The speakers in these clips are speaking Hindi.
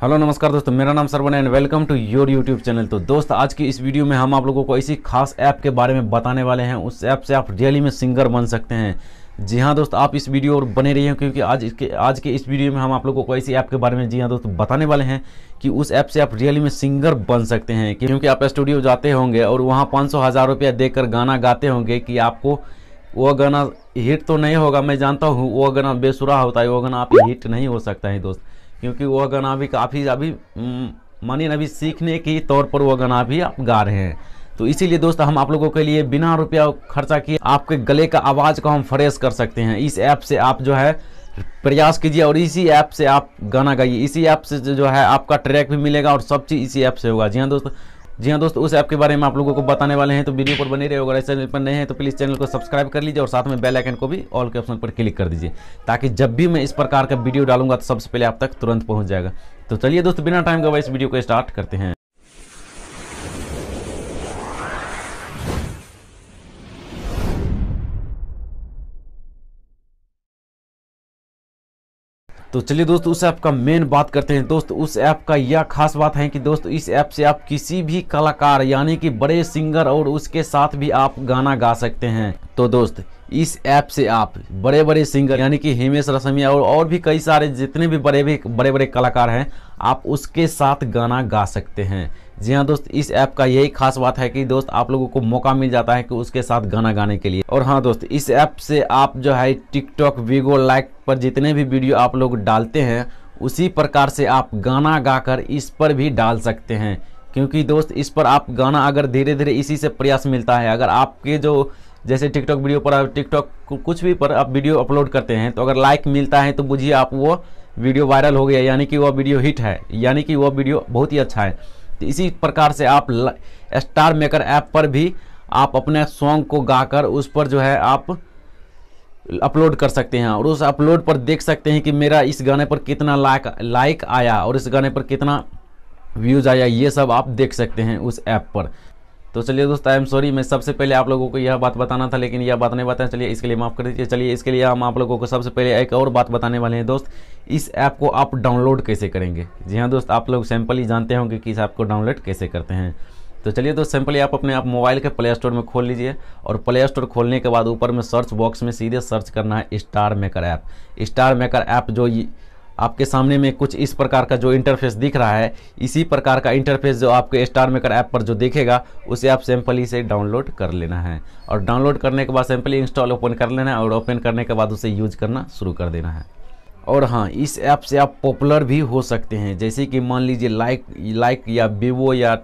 हेलो नमस्कार दोस्तों मेरा नाम Sarwan and welcome to your YouTube channel तो दोस्त आज की इस वीडियो में हम आप लोगों को ऐसी खास ऐप के बारे में बताने वाले हैं उस ऐप से आप रियली में सिंगर बन सकते हैं जी हाँ दोस्त आप इस वीडियो और बने रहिए क्योंकि आज इसके आज के इस वीडियो में हम आप लोगों को ऐसी ऐप के बारे में जी हाँ दोस्त बताने वाले हैं कि उस ऐप से आप रियली में सिंगर बन सकते हैं क्योंकि आप स्टूडियो जाते होंगे और वहाँ पाँच सौ हज़ार रुपया देकर गाना गाते होंगे कि आपको वो गाना हिट तो नहीं होगा मैं जानता हूँ वो गाना बेसुरा होता है वो गाना आप हिट नहीं हो सकता है दोस्त क्योंकि वह गाना भी काफ़ी अभी मनी हम्म, अभी सीखने के तौर पर वह गाना भी आप गा रहे हैं तो इसीलिए दोस्त हम आप लोगों के लिए बिना रुपया खर्चा किए आपके गले का आवाज़ को हम फ्रेश कर सकते हैं इस ऐप से आप जो है प्रयास कीजिए और इसी ऐप से आप गाना गाइए इसी ऐप से जो है आपका ट्रैक भी मिलेगा और सब चीज़ इसी ऐप से होगा जी हाँ दोस्तों जी हाँ दोस्तों उस ऐप के बारे में आप लोगों को बताने वाले हैं तो वीडियो पर बने रहे अगर इस चैनल पर नए हैं तो प्लीज़ चैनल को सब्सक्राइब कर लीजिए और साथ में बेल आइकन को भी ऑल के ऑप्शन पर क्लिक कर दीजिए ताकि जब भी मैं इस प्रकार का वीडियो डालूंगा तो सबसे पहले आप तक तुरंत पहुँच जाएगा तो चलिए दोस्तों बिना टाइम का वह इस वीडियो को स्टार्ट करते हैं तो चलिए दोस्तों उस ऐप का मेन बात करते हैं दोस्त उस ऐप का यह खास बात है कि दोस्त इस ऐप से आप किसी भी कलाकार यानी कि बड़े सिंगर और उसके साथ भी आप गाना गा सकते हैं तो दोस्त इस ऐप से आप बड़े बड़े सिंगर यानी कि हेमेश रसमिया और और भी कई सारे जितने भी बड़े भी बड़े बड़े कलाकार हैं आप उसके साथ गाना गा सकते हैं जी हाँ दोस्त इस ऐप का यही खास बात है कि दोस्त आप लोगों को मौका मिल जाता है कि उसके साथ गाना गाने के लिए और हाँ दोस्त इस ऐप से आप जो है टिकटॉक वीगो लाइक पर जितने भी वीडियो आप लोग डालते हैं उसी प्रकार से आप गाना गाकर इस पर भी डाल सकते हैं क्योंकि दोस्त इस पर आप गाना अगर धीरे धीरे इसी से प्रयास मिलता है अगर आपके जो जैसे टिकटॉक वीडियो पर आप टिकटॉक कुछ भी पर आप वीडियो अपलोड करते हैं तो अगर लाइक मिलता है तो बुझिए आप वो वीडियो वायरल हो गया यानी कि वह वीडियो हिट है यानी कि वह वीडियो बहुत ही अच्छा है तो इसी प्रकार से आप स्टार मेकर ऐप पर भी आप अपने सॉन्ग को गाकर उस पर जो है आप अपलोड कर सकते हैं और उस अपलोड पर देख सकते हैं कि मेरा इस गाने पर कितना लाइक लाइक आया और इस गाने पर कितना व्यूज़ आया ये सब आप देख सकते हैं उस ऐप पर तो चलिए दोस्तों आई एम सॉरी मैं सबसे पहले आप लोगों को यह बात बताना था लेकिन यह बात नहीं बताया चलिए इसके लिए माफ़ कर दीजिए चलिए इसके लिए हम आप लोगों को सबसे पहले एक और बात बताने वाले हैं दोस्त इस ऐप को आप डाउनलोड कैसे करेंगे जी हाँ दोस्त आप लोग सैम्पल ही जानते होंगे कि इस ऐप को डाउनलोड कैसे करते हैं तो चलिए दोस्त सिंपली आप अपने आप मोबाइल के प्ले स्टोर में खोल लीजिए और प्ले स्टोर खोलने के बाद ऊपर में सर्च बॉक्स में सीधे सर्च करना है star maker app star maker app जो आपके सामने में कुछ इस प्रकार का जो इंटरफेस दिख रहा है इसी प्रकार का इंटरफेस जो आपके स्टार मेकर ऐप पर जो देखेगा उसे आप ही से डाउनलोड कर लेना है और डाउनलोड करने के बाद सिंपली इंस्टॉल ओपन कर लेना है और ओपन करने के बाद उसे यूज करना शुरू कर देना है और हाँ इस ऐप से आप पॉपुलर भी हो सकते हैं जैसे कि मान लीजिए लाइक लाइक या वीवो या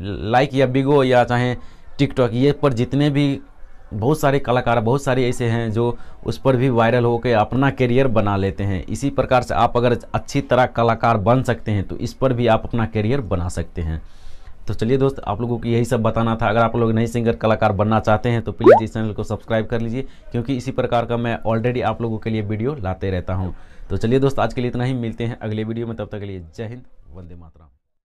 लाइक या बिगो या चाहे टिकटॉक ये पर जितने भी बहुत सारे कलाकार बहुत सारे ऐसे हैं जो उस पर भी वायरल होकर अपना करियर बना लेते हैं इसी प्रकार से आप अगर अच्छी तरह कलाकार बन सकते हैं तो इस पर भी आप अपना करियर बना सकते हैं तो चलिए दोस्त आप लोगों को यही सब बताना था अगर आप लोग नए सिंगर कलाकार बनना चाहते हैं तो प्लीज़ इस चैनल को सब्सक्राइब कर लीजिए क्योंकि इसी प्रकार का मैं ऑलरेडी आप लोगों के लिए वीडियो लाते रहता हूँ तो चलिए दोस्त आज के लिए इतना ही मिलते हैं अगले वीडियो में तब तक के लिए जय हिंद वंदे मातरम